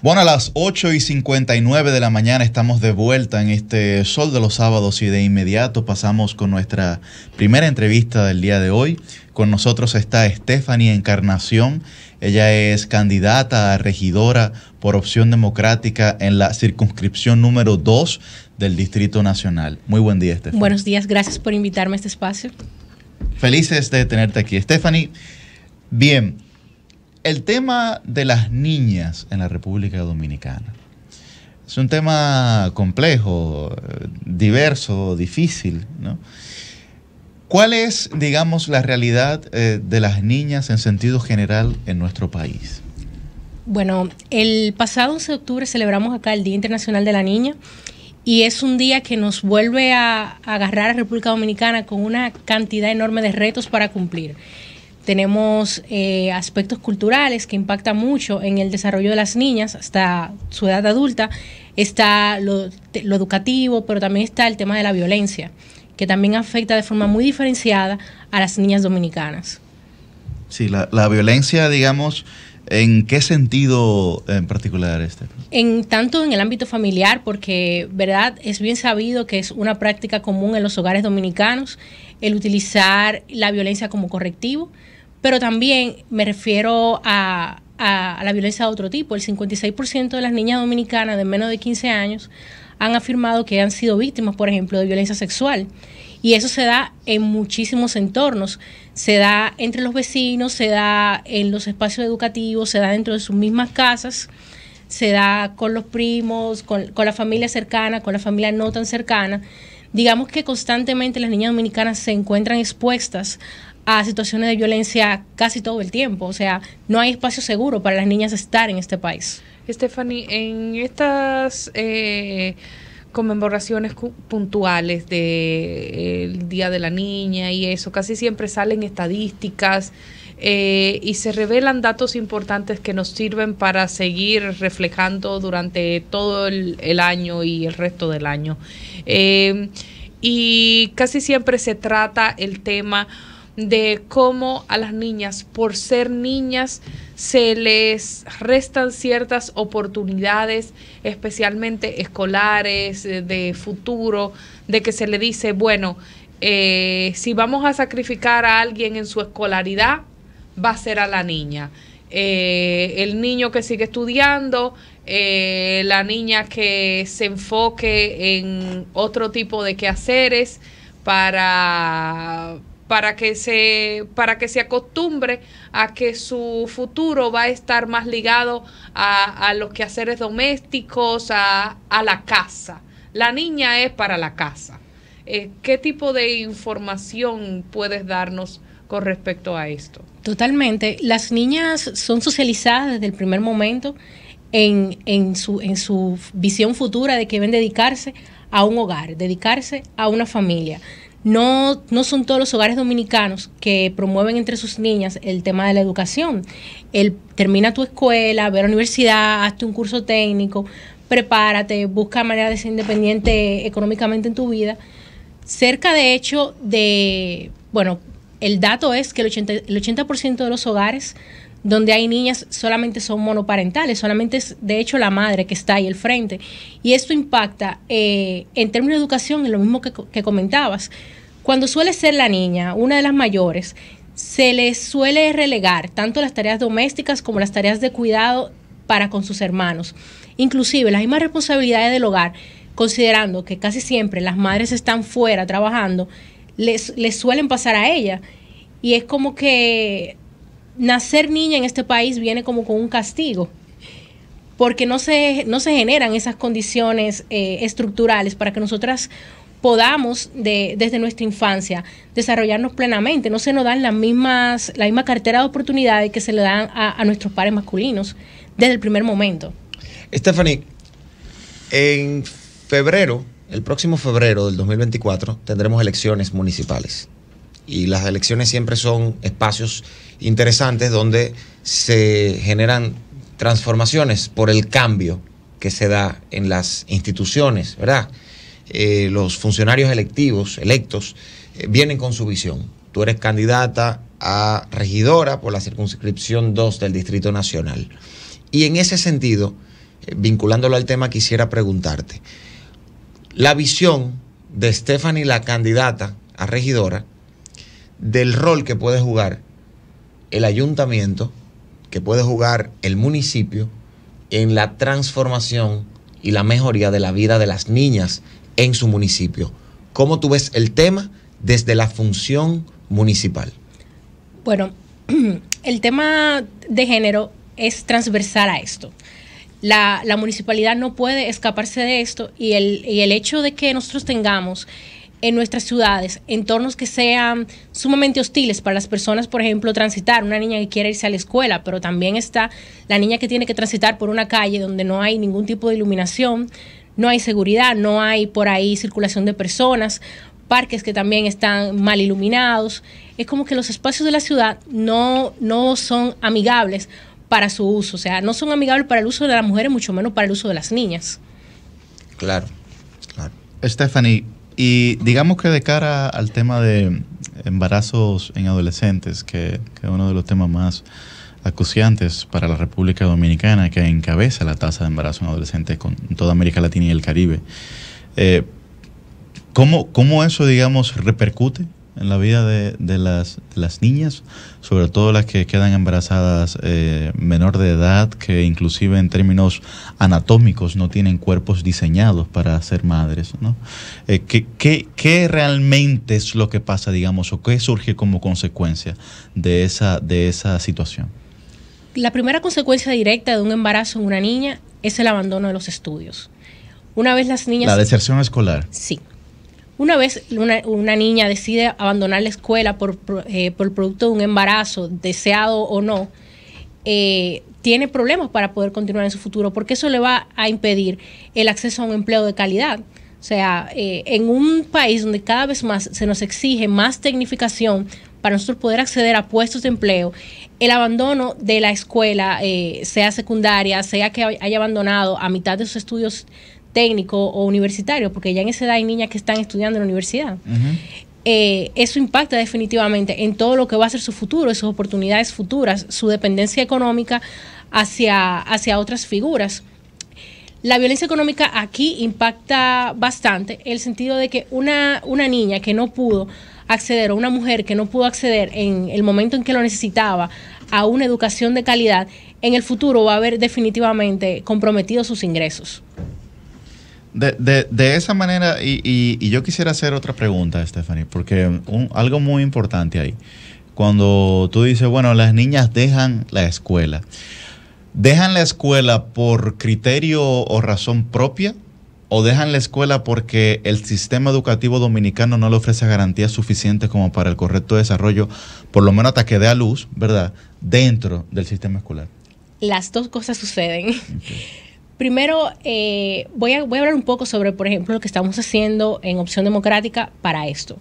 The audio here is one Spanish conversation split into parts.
Bueno, a las 8 y 59 de la mañana estamos de vuelta en este sol de los sábados y de inmediato pasamos con nuestra primera entrevista del día de hoy. Con nosotros está Stephanie Encarnación. Ella es candidata a regidora por opción democrática en la circunscripción número 2 del Distrito Nacional. Muy buen día, Stephanie. Buenos días, gracias por invitarme a este espacio. Felices de tenerte aquí, Stephanie. Bien el tema de las niñas en la República Dominicana es un tema complejo, diverso, difícil, ¿no? ¿Cuál es, digamos, la realidad eh, de las niñas en sentido general en nuestro país? Bueno, el pasado 11 de octubre celebramos acá el Día Internacional de la Niña y es un día que nos vuelve a, a agarrar a República Dominicana con una cantidad enorme de retos para cumplir tenemos eh, aspectos culturales que impactan mucho en el desarrollo de las niñas hasta su edad adulta, está lo, educativo, pero también está el tema de la violencia, que también afecta de forma muy diferenciada a las niñas dominicanas. Sí, la, violencia, digamos, ¿En qué sentido en particular este? En tanto en el ámbito familiar, porque verdad es bien sabido que es una práctica común en los hogares dominicanos el utilizar la violencia como correctivo pero también me refiero a, a, la violencia de otro tipo. El 56% de las niñas dominicanas de menos de 15 años han afirmado que han sido víctimas, por ejemplo, de violencia sexual. Y eso se da en muchísimos entornos. Se da entre los vecinos, se da en los espacios educativos, se da dentro de sus mismas casas, se da con los primos, con, con la familia cercana, con la familia no tan cercana. Digamos que constantemente las niñas dominicanas se encuentran expuestas a situaciones de violencia casi todo el tiempo. O sea, no hay espacio seguro para las niñas estar en este país. Stephanie, en estas eh, conmemoraciones puntuales del Día de la Niña y eso, casi siempre salen estadísticas eh, y se revelan datos importantes que nos sirven para seguir reflejando durante todo el, año y el resto del año. Eh, y casi siempre se trata el tema de cómo a las niñas, por ser niñas, se les restan ciertas oportunidades, especialmente escolares, eh, de futuro, de que se le dice, bueno, eh, si vamos a sacrificar a alguien en su escolaridad, va a ser a la niña. Eh, el niño que sigue estudiando, la niña que se enfoque en otro tipo de quehaceres para para que se para que se acostumbre a que su futuro va a estar más ligado a, los quehaceres domésticos, a, a, la casa. La niña es para la casa. Eh, ¿Qué tipo de información puedes darnos con respecto a esto? Totalmente. Las niñas son socializadas desde el primer momento en, su, en su visión futura de que deben dedicarse a un hogar, dedicarse a una familia no, no son todos los hogares dominicanos que promueven entre sus niñas el tema de la educación. El, termina tu escuela, ve a la universidad, hazte un curso técnico, prepárate, busca manera de ser independiente económicamente en tu vida. Cerca de hecho de, bueno, el dato es que el 80%, el 80 de los hogares donde hay niñas solamente son monoparentales, solamente es de hecho la madre que está ahí al frente. Y esto impacta eh, en términos de educación, en lo mismo que, comentabas. Cuando suele ser la niña, una de las mayores, se le suele relegar tanto las tareas domésticas como las tareas de cuidado para con sus hermanos. Inclusive las mismas responsabilidades del hogar, considerando que casi siempre las madres están fuera trabajando, les, les suelen pasar a ella. Y es como que nacer niña en este país viene como con un castigo, porque no se, no se generan esas condiciones eh, estructurales para que nosotras podamos desde nuestra infancia desarrollarnos plenamente. No se nos dan las mismas, la misma cartera de oportunidades que se le dan a, nuestros pares masculinos desde el primer momento. Stephanie, en febrero, el próximo febrero del 2024, tendremos elecciones municipales y las elecciones siempre son espacios interesantes donde se generan transformaciones por el cambio que se da en las instituciones, ¿verdad? Eh, los funcionarios electivos, electos, eh, vienen con su visión. Tú eres candidata a regidora por la circunscripción 2 del Distrito Nacional. Y en ese sentido, eh, vinculándolo al tema, quisiera preguntarte, la visión de Stephanie, la candidata a regidora, del rol que puede jugar el ayuntamiento, que puede jugar el municipio en la transformación y la mejoría de la vida de las niñas en su municipio. ¿Cómo tú ves el tema desde la función municipal? Bueno, el tema de género es transversal a esto. La, municipalidad no puede escaparse de esto y el, y el hecho de que nosotros tengamos en nuestras ciudades, entornos que sean sumamente hostiles para las personas, por ejemplo, transitar, una niña que quiere irse a la escuela, pero también está la niña que tiene que transitar por una calle donde no hay ningún tipo de iluminación, no hay seguridad, no hay por ahí circulación de personas, parques que también están mal iluminados. Es como que los espacios de la ciudad no, no son amigables para su uso, o sea, no son amigables para el uso de las mujeres, mucho menos para el uso de las niñas. Claro, claro. Stephanie, y digamos que de cara al tema de embarazos en adolescentes, que, es uno de los temas más acuciantes para la República Dominicana, que encabeza la tasa de embarazo en adolescentes con toda América Latina y el Caribe. Eh, ¿cómo, ¿Cómo eso, digamos, repercute en la vida de, las, niñas, sobre todo las que quedan embarazadas eh, menor de edad, que inclusive en términos anatómicos no tienen cuerpos diseñados para ser madres. ¿no? Eh, ¿qué, realmente es lo que pasa, digamos, o qué surge como consecuencia de esa, de esa situación? La primera consecuencia directa de un embarazo en una niña es el abandono de los estudios. Una vez las niñas... La deserción escolar. Sí. Una vez una, niña decide abandonar la escuela por, eh, por, producto de un embarazo, deseado o no, eh, tiene problemas para poder continuar en su futuro, porque eso le va a impedir el acceso a un empleo de calidad. O sea, eh, en un país donde cada vez más se nos exige más tecnificación para nosotros poder acceder a puestos de empleo, el abandono de la escuela, eh, sea secundaria, sea que haya abandonado a mitad de sus estudios técnico o universitario, porque ya en esa edad hay niñas que están estudiando en la universidad. Eh, eso impacta definitivamente en todo lo que va a ser su futuro, sus oportunidades futuras, su dependencia económica hacia, hacia otras figuras. La violencia económica aquí impacta bastante el sentido de que una, una niña que no pudo acceder o una mujer que no pudo acceder en el momento en que lo necesitaba a una educación de calidad, en el futuro va a haber definitivamente comprometido sus ingresos. De, esa manera, y, yo quisiera hacer otra pregunta, Stephanie, porque mm, algo muy importante ahí. Cuando tú dices, bueno, las niñas dejan la escuela, ¿dejan la escuela por criterio o razón propia? ¿O dejan la escuela porque el sistema educativo dominicano no le ofrece garantías suficientes como para el correcto desarrollo, por lo menos hasta que dé a luz, ¿verdad?, dentro del sistema escolar. Las dos cosas suceden. Primero, eh, voy, a, voy a hablar un poco sobre, por ejemplo, lo que estamos haciendo en Opción Democrática para esto.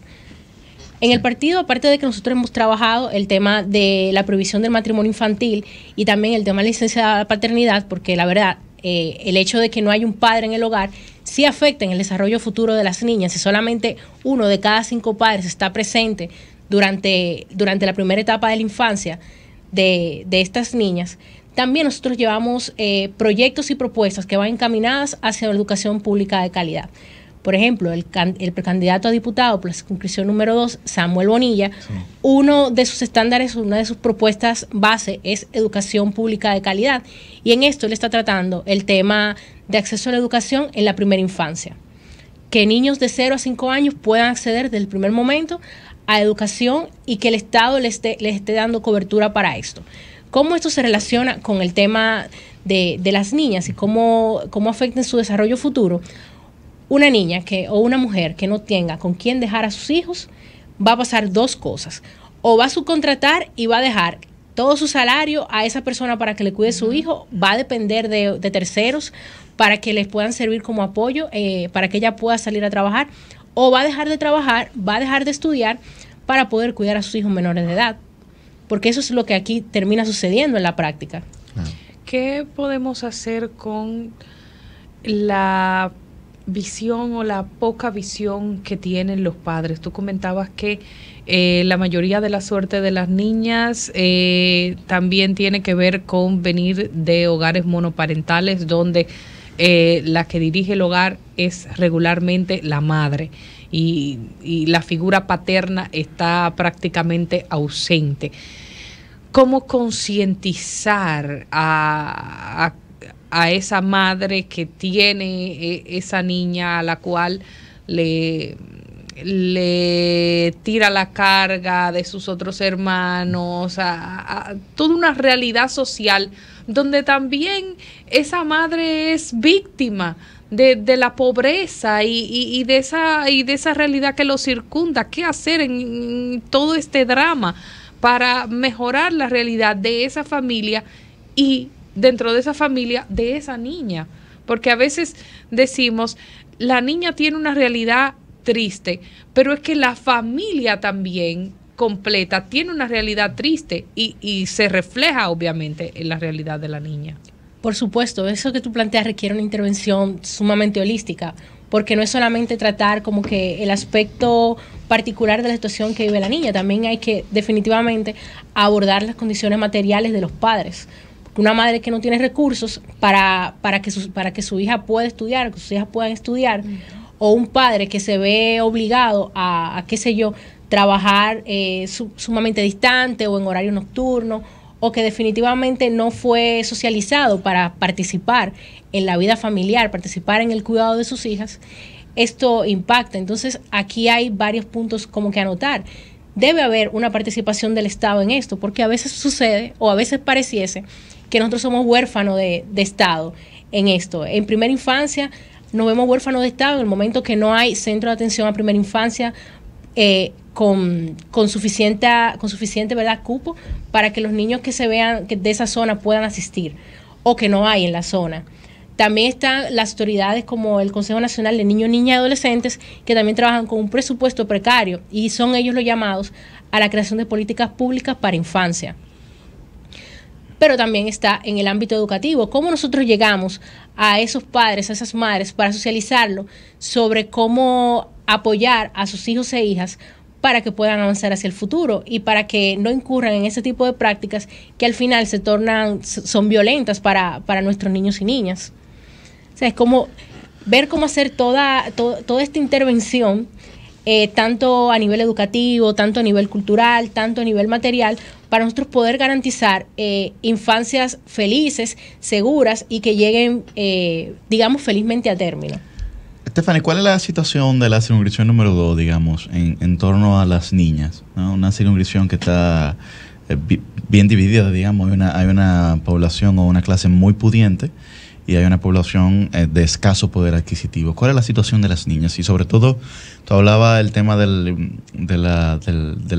En el partido, aparte de que nosotros hemos trabajado el tema de la prohibición del matrimonio infantil y también el tema de la licencia de paternidad, porque la verdad, eh, el hecho de que no hay un padre en el hogar sí afecta en el desarrollo futuro de las niñas. Si solamente uno de cada cinco padres está presente durante, durante la primera etapa de la infancia de, de estas niñas, también nosotros llevamos eh, proyectos y propuestas que van encaminadas hacia la educación pública de calidad. Por ejemplo, el, precandidato a diputado por la circunscripción número 2, Samuel Bonilla, uno de sus estándares, una de sus propuestas base es educación pública de calidad. Y en esto él está tratando el tema de acceso a la educación en la primera infancia. Que niños de 0 a 5 años puedan acceder desde el primer momento a educación y que el Estado les esté, les esté dando cobertura para esto. ¿Cómo esto se relaciona con el tema de, las niñas y cómo, cómo afecta su desarrollo futuro? Una niña que, o una mujer que no tenga con quién dejar a sus hijos, va a pasar dos cosas. O va a subcontratar y va a dejar todo su salario a esa persona para que le cuide su hijo, va a depender de, terceros para que les puedan servir como apoyo, eh, para que ella pueda salir a trabajar, o va a dejar de trabajar, va a dejar de estudiar para poder cuidar a sus hijos menores de edad porque eso es lo que aquí termina sucediendo en la práctica. ¿Qué podemos hacer con la visión o la poca visión que tienen los padres? Tú comentabas que eh, la mayoría de la suerte de las niñas eh, también tiene que ver con venir de hogares monoparentales donde eh, la que dirige el hogar es regularmente la madre y, la figura paterna está prácticamente ausente. ¿Cómo concientizar a, esa madre que tiene eh, esa niña a la cual le, tira la carga de sus otros hermanos, a, toda una realidad social donde también esa madre es víctima de, la pobreza y, y, de esa, y de esa realidad que lo circunda, qué hacer en, todo este drama para mejorar la realidad de esa familia y dentro de esa familia de esa niña. Porque a veces decimos, la niña tiene una realidad triste, pero es que la familia también completa tiene una realidad triste y, y se refleja obviamente en la realidad de la niña. Por supuesto, eso que tú planteas requiere una intervención sumamente holística, porque no es solamente tratar como que el aspecto particular de la situación que vive la niña, también hay que definitivamente abordar las condiciones materiales de los padres. Una madre que no tiene recursos para, para, que, su, para que su hija pueda estudiar, que sus hijas puedan estudiar, o un padre que se ve obligado a, qué sé yo, trabajar eh, sumamente distante o en horario nocturno o que definitivamente no fue socializado para participar en la vida familiar, participar en el cuidado de sus hijas, esto impacta. Entonces aquí hay varios puntos como que anotar. Debe haber una participación del Estado en esto, porque a veces sucede o a veces pareciese que nosotros somos huérfanos de, Estado en esto. En primera infancia nos vemos huérfanos de Estado en el momento que no hay centro de atención a primera infancia. Eh, con, suficiente, con cupo para que los niños que se vean de esa zona puedan asistir o que no hay en la zona. También están las autoridades como el Consejo Nacional de Niños, Niñas y Adolescentes, que también trabajan con un presupuesto precario y son ellos los llamados a la creación de políticas públicas para infancia. Pero también está en el ámbito educativo, cómo nosotros llegamos a esos padres, a esas madres, para socializarlo sobre cómo apoyar a sus hijos e hijas para que puedan avanzar hacia el futuro y para que no incurran en ese tipo de prácticas que al final se tornan, son violentas para, para nuestros niños y niñas. O sea, es como ver cómo hacer toda, toda esta intervención, eh, tanto a nivel educativo, tanto a nivel cultural, tanto a nivel material, para nosotros poder garantizar eh, infancias felices, seguras y que lleguen, eh, digamos, felizmente a término. Stephanie, ¿cuál es la situación de la circuncisión número 2, digamos, en, torno a las niñas? ¿no? Una circuncisión que está eh, bien dividida, digamos, hay una, población o una clase muy pudiente y hay una población eh, de escaso poder adquisitivo. ¿Cuál es la situación de las niñas? Y sobre todo, tú hablabas del tema del,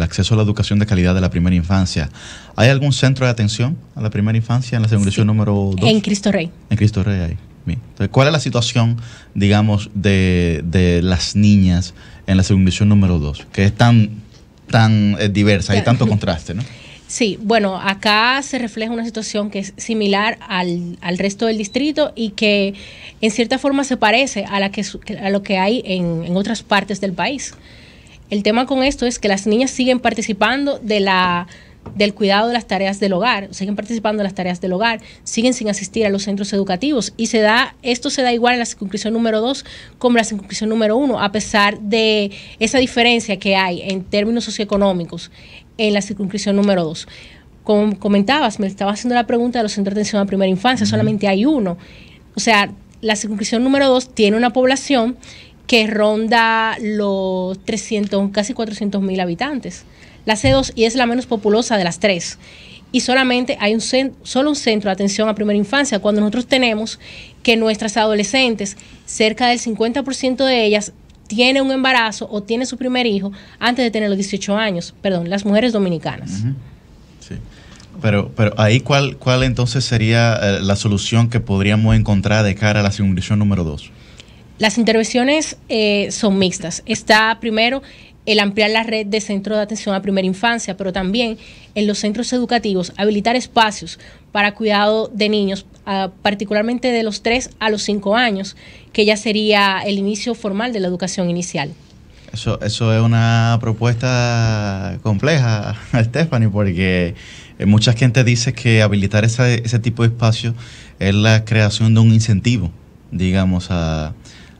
acceso a la educación de calidad de la primera infancia. ¿Hay algún centro de atención a la primera infancia en la circuncisión número 2? En Cristo Rey. En Cristo Rey hay. ¿cuál es la situación, digamos, de, las niñas en la división número 2? Que es tan, tan eh, diversa, y tanto contraste, ¿no? Sí, bueno, acá se refleja una situación que es similar al, resto del distrito y que en cierta forma se parece a, la que, a lo que hay en, otras partes del país. El tema con esto es que las niñas siguen participando de la del cuidado de las tareas del hogar, siguen participando en las tareas del hogar, siguen sin asistir a los centros educativos y se da esto se da igual en la circunscripción número 2 como en la circunscripción número 1, a pesar de esa diferencia que hay en términos socioeconómicos en la circunscripción número 2. Como comentabas, me estaba haciendo la pregunta de los centros de atención a primera infancia, solamente hay uno. O sea, la circunscripción número 2 tiene una población que ronda los 300, casi 400 mil habitantes la C2 y es la menos populosa de las tres. Y solamente hay un solo un centro de atención a primera infancia, cuando nosotros tenemos que nuestras adolescentes, cerca del 50% de ellas, tiene un embarazo o tiene su primer hijo antes de tener los 18 años, perdón, las mujeres dominicanas. Sí. Pero, pero ahí, ¿cuál, ¿cuál entonces sería eh, la solución que podríamos encontrar de cara a la división número 2? Las intervenciones eh, son mixtas. Está primero el ampliar la red de centros de atención a primera infancia, pero también en los centros educativos, habilitar espacios para cuidado de niños, ah, particularmente de los 3 a los 5 años, que ya sería el inicio formal de la educación inicial. Eso, eso es una propuesta compleja, Stephanie, porque eh, mucha gente dice que habilitar ese tipo de espacio es la creación de un incentivo, digamos, a,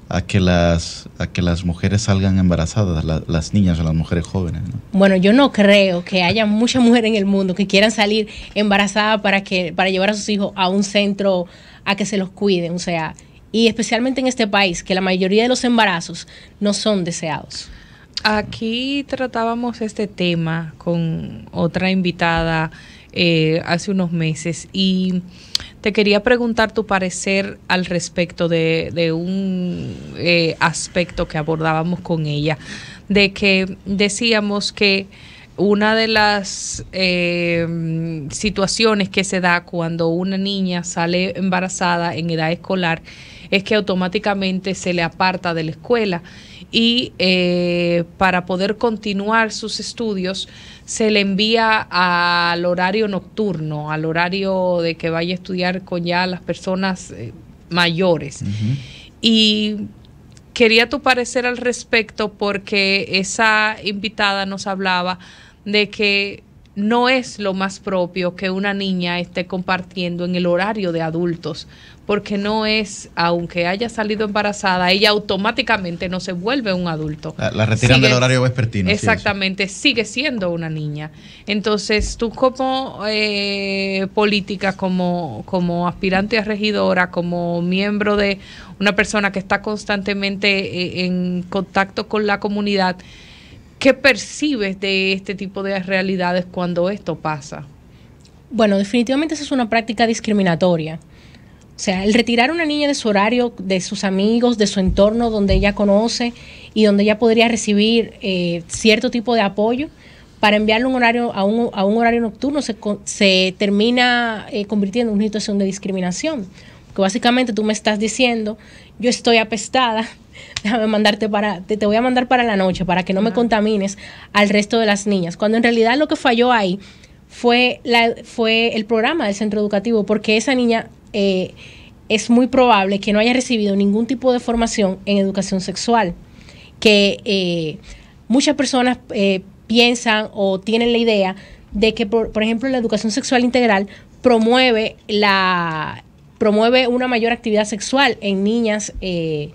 a que las, a que las mujeres salgan embarazadas, las niñas o las mujeres jóvenes. Bueno, yo no creo que haya muchas mujeres en el mundo que quieran salir embarazada para, que, para llevar a sus hijos a un centro a que se los cuiden, o sea, y especialmente en este país, que la mayoría de los embarazos no son deseados. Aquí tratábamos este tema con otra invitada eh, hace unos meses y te quería preguntar tu parecer al respecto de, un eh, aspecto que abordábamos con ella, de que decíamos que una de las em, situaciones que se da cuando una niña sale embarazada en edad escolar es que automáticamente se le aparta de la escuela y eh, para poder continuar sus estudios se le envía al horario nocturno, al horario de que vaya a estudiar con ya las personas eh, mayores. Y quería tu parecer al respecto porque esa invitada nos hablaba de que no es lo más propio que una niña esté compartiendo en el horario de adultos, porque no es, aunque haya salido embarazada, ella automáticamente no se vuelve un adulto. La, retiran del horario vespertino. Exactamente, sigue siendo una niña. Entonces, tú como eh, política, como, como aspirante a regidora, como miembro de una persona que está constantemente eh, en contacto con la comunidad, ¿qué percibes de este tipo de realidades cuando esto pasa? Bueno, definitivamente eso es una práctica discriminatoria o sea, el retirar a una niña de su horario, de sus amigos, de su entorno donde ella conoce y donde ella podría recibir eh, cierto tipo de apoyo para enviarle un horario a un, a un horario nocturno se, se termina eh, convirtiendo en una situación de discriminación. Porque básicamente tú me estás diciendo, yo estoy apestada, déjame mandarte para, te, te voy a mandar para la noche para que no me contamines al resto de las niñas. Cuando en realidad lo que falló ahí fue, la, fue el programa del centro educativo, porque esa niña eh, es muy probable que no haya recibido ningún tipo de formación en educación sexual, que eh, muchas personas eh, piensan o tienen la idea de que, por, ejemplo, la educación sexual integral promueve, promueve una mayor actividad sexual en niñas, en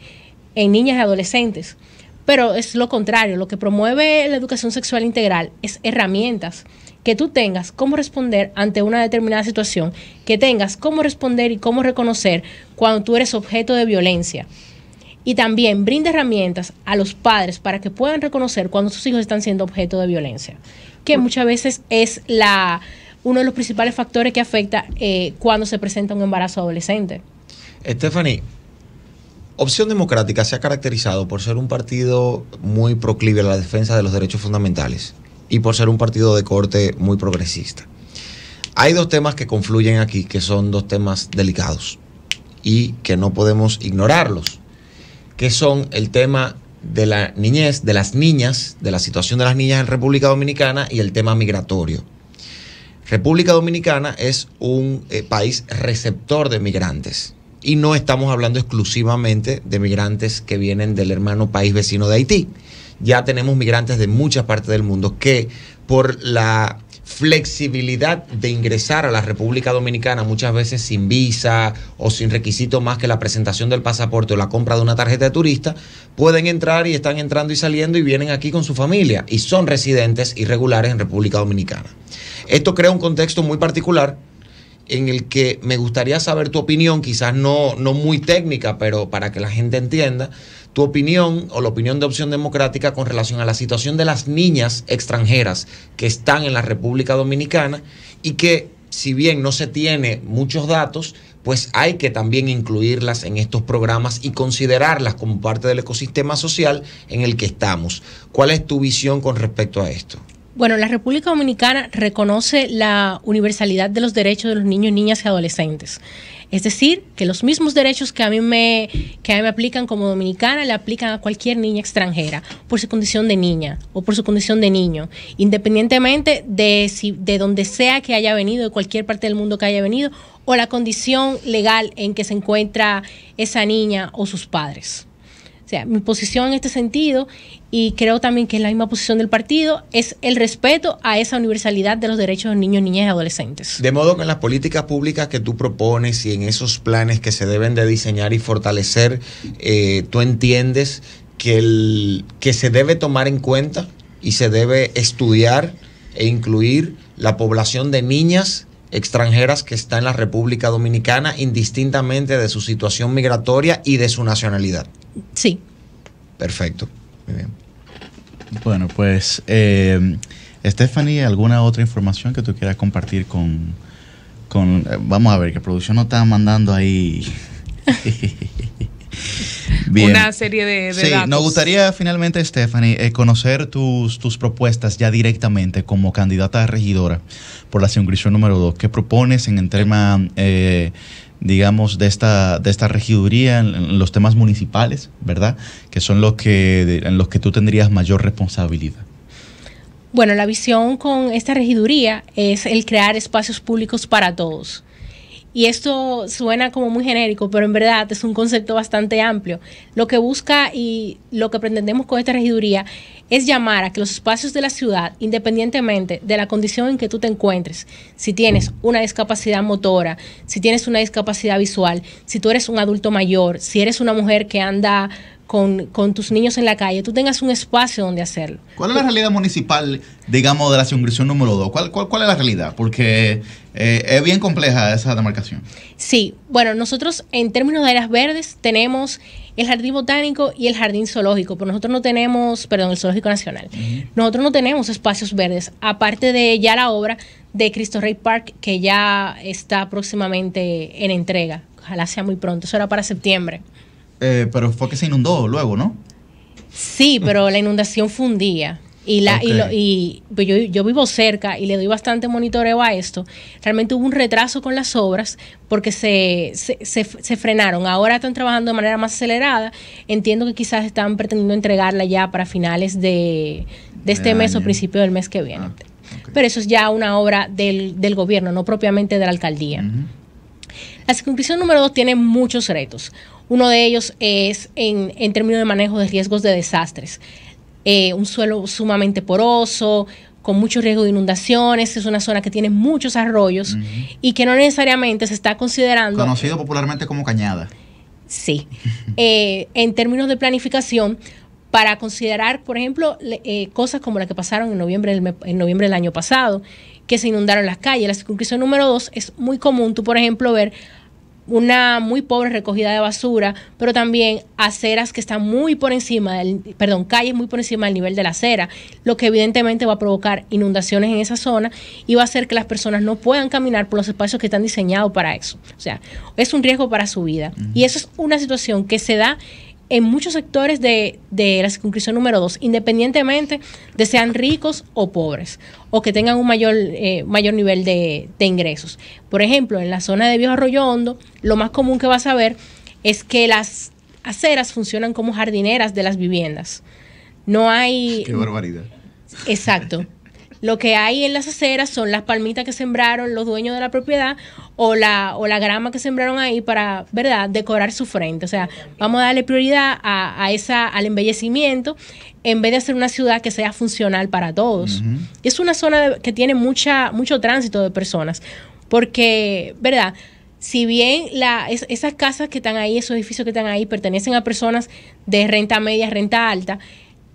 niñas y adolescentes. Pero es lo contrario, lo que promueve la educación sexual integral es herramientas que tú tengas cómo responder ante una determinada situación, que tengas cómo responder y cómo reconocer cuando tú eres objeto de violencia. Y también brinda herramientas a los padres para que puedan reconocer cuando sus hijos están siendo objeto de violencia, que pues muchas veces es la, uno de los principales factores que afecta eh, cuando se presenta un embarazo adolescente. Stephanie, Opción Democrática se ha caracterizado por ser un partido muy proclive a la defensa de los derechos fundamentales y por ser un partido de corte muy progresista. Hay dos temas que confluyen aquí, que son dos temas delicados y que no podemos ignorarlos, que son el tema de la niñez, de las niñas, de la situación de las niñas en República Dominicana y el tema migratorio. República Dominicana es un eh, país receptor de migrantes y no estamos hablando exclusivamente de migrantes que vienen del hermano país vecino de Haití ya tenemos migrantes de muchas partes del mundo que por la flexibilidad de ingresar a la República Dominicana muchas veces sin visa o sin requisito más que la presentación del pasaporte o la compra de una tarjeta de turista, pueden entrar y están entrando y saliendo y vienen aquí con su familia y son residentes irregulares en República Dominicana. Esto crea un contexto muy particular en el que me gustaría saber tu opinión, quizás no, no muy técnica, pero para que la gente entienda tu opinión o la opinión de Opción Democrática con relación a la situación de las niñas extranjeras que están en la República Dominicana y que si bien no se tiene muchos datos, pues hay que también incluirlas en estos programas y considerarlas como parte del ecosistema social en el que estamos. ¿Cuál es tu visión con respecto a esto? Bueno, la República Dominicana reconoce la universalidad de los derechos de los niños, niñas y adolescentes. Es decir, que los mismos derechos que a mí me, que a me aplican como dominicana le aplican a cualquier niña extranjera por su condición de niña o por su condición de niño, independientemente de, si, de donde sea que haya venido, de cualquier parte del mundo que haya venido o la condición legal en que se encuentra esa niña o sus padres. O sea, mi posición en este sentido, y creo también que es la misma posición del partido, es el respeto a esa universalidad de los derechos de niños, niñas y adolescentes. De modo que en las políticas públicas que tú propones y en esos planes que se deben de diseñar y fortalecer, eh, tú entiendes que, el, que se debe tomar en cuenta y se debe estudiar e incluir la población de niñas extranjeras que está en la República Dominicana, indistintamente de su situación migratoria y de su nacionalidad. Sí. Perfecto. Muy bien. Bueno, pues, eh, Stephanie, ¿alguna otra información que tú quieras compartir con, con eh, vamos a ver, que producción no está mandando ahí Bien. una serie de, sí, Nos gustaría finalmente, Stephanie, eh, conocer tus, tus propuestas ya directamente como candidata a regidora por la circunscripción número 2. ¿Qué propones en el tema eh, digamos, de esta, regiduría en, los temas municipales, ¿verdad? Que son los que, en los que tú tendrías mayor responsabilidad. Bueno, la visión con esta regiduría es el crear espacios públicos para todos y esto suena como muy genérico, pero en verdad es un concepto bastante amplio. Lo que busca y lo que pretendemos con esta regiduría es llamar a que los espacios de la ciudad, independientemente de la condición en que tú te encuentres, si tienes una discapacidad motora, si tienes una discapacidad visual, si tú eres un adulto mayor, si eres una mujer que anda con, tus niños en la calle, tú tengas un espacio donde hacerlo. ¿Cuál es la realidad municipal, digamos, de la circunscripción número 2? ¿Cuál, ¿Cuál, cuál, es la realidad? Porque eh, es bien compleja esa demarcación. Sí, bueno, nosotros en términos de áreas verdes tenemos el jardín botánico y el jardín zoológico, pero nosotros no tenemos, perdón, el zoológico nacional. Nosotros no tenemos espacios verdes, aparte de ya la obra de Cristo Rey Park, que ya está próximamente en entrega. Ojalá sea muy pronto, eso era para septiembre. Eh, pero fue que se inundó luego, ¿no? Sí, pero la inundación fue un día. Y, la, y, pues yo, yo, vivo cerca y le doy bastante monitoreo a esto. Realmente hubo un retraso con las obras porque se, se, se, frenaron. Ahora están trabajando de manera más acelerada. Entiendo que quizás están pretendiendo entregarla ya para finales de, de este mes o principio del mes que ah, viene. Pero eso es ya una obra del, del gobierno, no propiamente de la alcaldía. La circunscripción número dos tiene muchos retos. Uno de ellos es en, en, términos de manejo de riesgos de desastres. Eh, un suelo sumamente poroso, con mucho riesgo de inundaciones, es una zona que tiene muchos arroyos y que no necesariamente se está considerando... Conocido popularmente como cañada. Sí. Eh, en términos de planificación, para considerar, por ejemplo, eh, cosas como la que pasaron en noviembre, del, en noviembre del año pasado, que se inundaron las calles. La circunscripción número dos es muy común, tú, por ejemplo, ver una muy pobre recogida de basura, pero también aceras que están muy por encima del, perdón, calles muy por encima del nivel de la acera, lo que evidentemente va a provocar inundaciones en esa zona y va a hacer que las personas no puedan caminar por los espacios que están diseñados para eso. O sea, es un riesgo para su vida. Y eso es una situación que se da en muchos sectores de, de la circunscripción número 2, independientemente de sean ricos o pobres, o que tengan un mayor, eh, mayor nivel de, de, ingresos. Por ejemplo, en la zona de Viejo Arroyo Hondo, lo más común que vas a ver es que las aceras funcionan como jardineras de las viviendas. No hay... Qué barbaridad. Exacto. Lo que hay en las aceras son las palmitas que sembraron los dueños de la propiedad o la, la grama que sembraron ahí para, ¿verdad?, decorar su frente. O sea, vamos a darle prioridad a, esa, al embellecimiento en vez de hacer una ciudad que sea funcional para todos. Es una zona que tiene mucha, mucho tránsito de personas, porque, ¿verdad? si bien esas casas que están ahí, esos edificios que están ahí, pertenecen a personas de renta media, renta alta,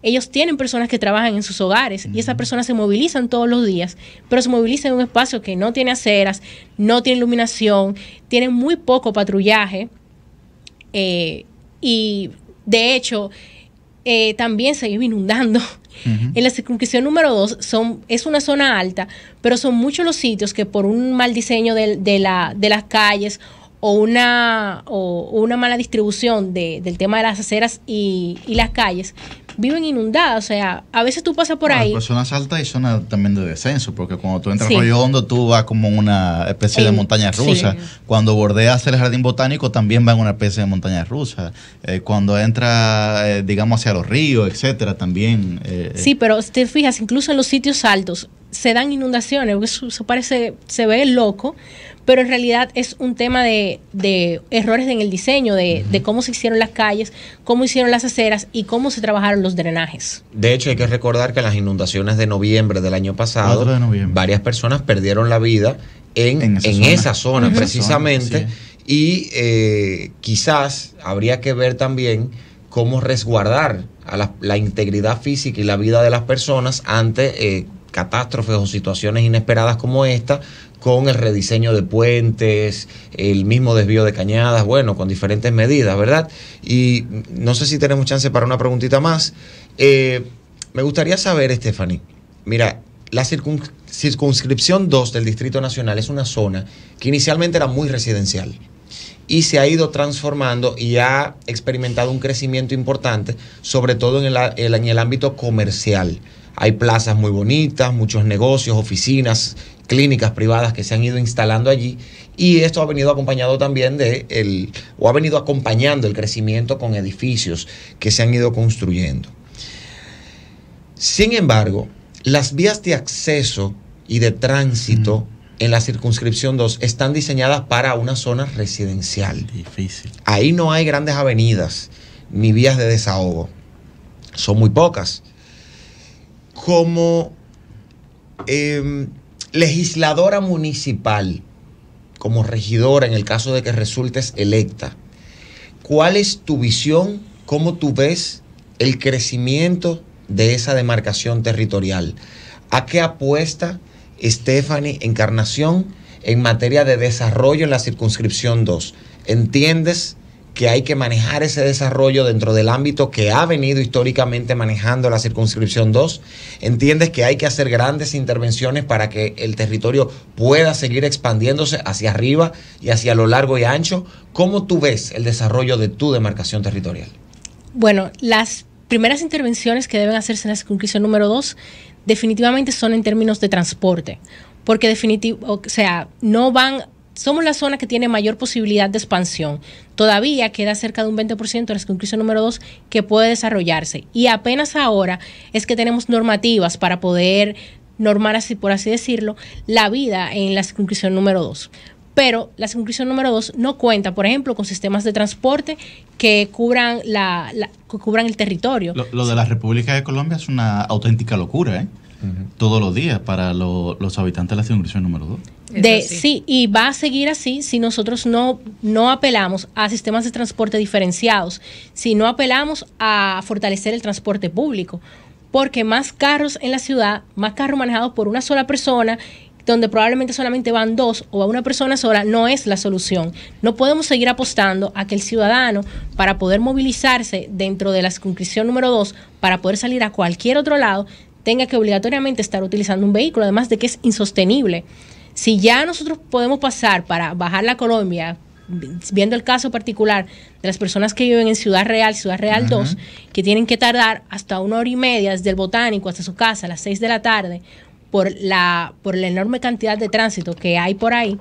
ellos tienen personas que trabajan en sus hogares y esas personas se movilizan todos los días, pero se movilizan en un espacio que no tiene aceras, no tiene iluminación, tiene muy poco patrullaje eh, y de hecho eh, también se vive inundando. En la circunscripción número 2 es una zona alta, pero son muchos los sitios que por un mal diseño de, las calles o una, mala distribución del tema de las aceras y las calles, viven inundadas. O sea, a veces tú pasas por ahí. ahí. zonas altas y zonas también de descenso, porque cuando tú entras sí. Hondo, tú vas como una especie de montaña rusa. Cuando bordeas el jardín botánico, también va en una especie de montaña rusa. Eh, cuando entra, eh, digamos, hacia los ríos, etcétera, también. Eh, sí, pero te fijas, incluso en los sitios altos, se dan inundaciones, eso, parece, se ve loco, pero en realidad es un tema de, errores en el diseño, de, cómo se hicieron las calles, cómo hicieron las aceras y cómo se trabajaron los drenajes. De hecho, hay que recordar que en las inundaciones de noviembre del año pasado, varias personas perdieron la vida en, esa zona, precisamente, y eh, quizás habría que ver también cómo resguardar a la, integridad física y la vida de las personas ante eh, catástrofes o situaciones inesperadas como esta, con el rediseño de puentes, el mismo desvío de cañadas, bueno, con diferentes medidas, ¿verdad? Y no sé si tenemos chance para una preguntita más. Eh, me gustaría saber, Stephanie, mira, la circunscripción 2 del Distrito Nacional es una zona que inicialmente era muy residencial y se ha ido transformando y ha experimentado un crecimiento importante, sobre todo en el ámbito comercial. Hay plazas muy bonitas, muchos negocios, oficinas, clínicas privadas que se han ido instalando allí y esto ha venido acompañado también de el o ha venido acompañando el crecimiento con edificios que se han ido construyendo. Sin embargo, las vías de acceso y de tránsito en la circunscripción 2 están diseñadas para una zona residencial. Difícil. Ahí no hay grandes avenidas ni vías de desahogo. Son muy pocas como em, legisladora municipal, como regidora, en el caso de que resultes electa, ¿cuál es tu visión? ¿Cómo tú ves el crecimiento de esa demarcación territorial? ¿A qué apuesta Stephanie Encarnación en materia de desarrollo en la circunscripción 2? ¿Entiendes que hay que manejar ese desarrollo dentro del ámbito que ha venido históricamente manejando la circunscripción 2. Entiendes que hay que hacer grandes intervenciones para que el territorio pueda seguir expandiéndose hacia arriba y hacia lo largo y ancho. ¿Cómo tú ves el desarrollo de tu demarcación territorial? Bueno, las primeras intervenciones que deben hacerse en la circunscripción número 2 definitivamente son en términos de transporte, porque definitivo, o sea, no van somos la zona que tiene mayor posibilidad de expansión. Todavía queda cerca de un 20% de la circunscripción número 2 que puede desarrollarse. Y apenas ahora es que tenemos normativas para poder normar, así, por así decirlo, la vida en la circunscripción número 2 pero la circunscripción número 2 no cuenta, por ejemplo, con sistemas de transporte que cubran, la, cubran el territorio. lo, de la República de Colombia es una auténtica locura, ¿eh? todos los días para los habitantes de la circunscripción número 2. De, sí. y va a seguir así si nosotros no, no apelamos a sistemas de transporte diferenciados, si no apelamos a fortalecer el transporte público, porque más carros en la ciudad, más carros manejados por una sola persona donde probablemente solamente van dos o a una persona sola, no es la solución. No podemos seguir apostando a que el ciudadano, para poder movilizarse dentro de la circunscripción número 2, para poder salir a cualquier otro lado, tenga que obligatoriamente estar utilizando un vehículo, además de que es insostenible. Si ya nosotros podemos pasar para bajar la Colombia, viendo el caso particular de las personas que viven en Ciudad Real, Ciudad Real 2, que tienen que tardar hasta una hora y media desde el botánico hasta su casa a las 6 de la tarde por la, por la enorme cantidad de tránsito que hay por ahí,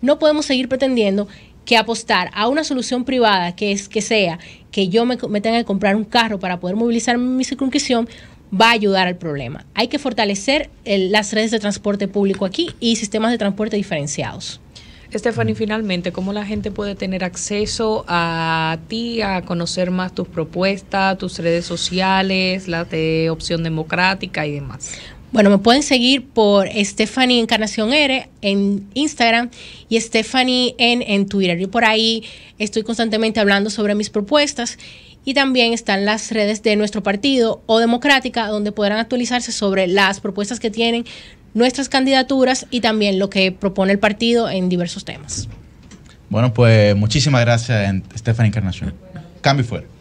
no podemos seguir pretendiendo que apostar a una solución privada que es que sea que yo me, tenga que comprar un carro para poder movilizar mi circuncisión, va a ayudar al problema. Hay que fortalecer las redes de transporte público aquí y sistemas de transporte diferenciados. Stephanie, finalmente, ¿cómo la gente puede tener acceso a ti, a conocer más tus propuestas, tus redes sociales, la de Opción Democrática y demás? Bueno, me pueden seguir por Stephanie Encarnación R en Instagram y Stephanie en en Twitter. Yo por ahí estoy constantemente hablando sobre mis propuestas y también están las redes de nuestro partido o democrática donde podrán actualizarse sobre las propuestas que tienen nuestras candidaturas y también lo que propone el partido en diversos temas. Bueno, pues muchísimas gracias, Estefan Encarnación. Cambio y fuera.